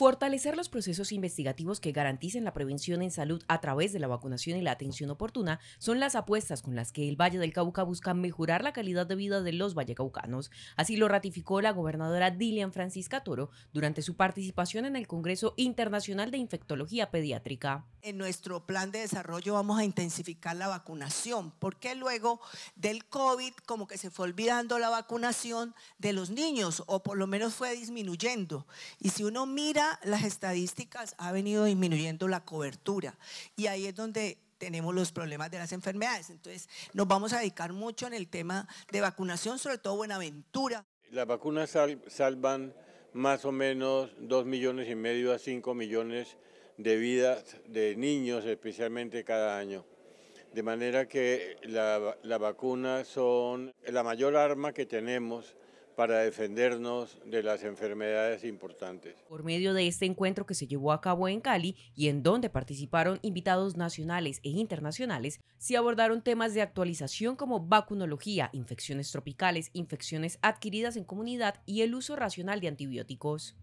Fortalecer los procesos investigativos que garanticen la prevención en salud a través de la vacunación y la atención oportuna son las apuestas con las que el Valle del Cauca busca mejorar la calidad de vida de los vallecaucanos. Así lo ratificó la gobernadora Dilian Francisca Toro durante su participación en el Congreso Internacional de Infectología Pediátrica en nuestro plan de desarrollo vamos a intensificar la vacunación, porque luego del COVID como que se fue olvidando la vacunación de los niños, o por lo menos fue disminuyendo. Y si uno mira las estadísticas, ha venido disminuyendo la cobertura. Y ahí es donde tenemos los problemas de las enfermedades. Entonces, nos vamos a dedicar mucho en el tema de vacunación, sobre todo Buenaventura. Las vacunas salvan más o menos 2 millones y medio a 5 millones de vidas de niños especialmente cada año. De manera que la, la vacuna son la mayor arma que tenemos para defendernos de las enfermedades importantes. Por medio de este encuentro que se llevó a cabo en Cali y en donde participaron invitados nacionales e internacionales, se abordaron temas de actualización como vacunología, infecciones tropicales, infecciones adquiridas en comunidad y el uso racional de antibióticos.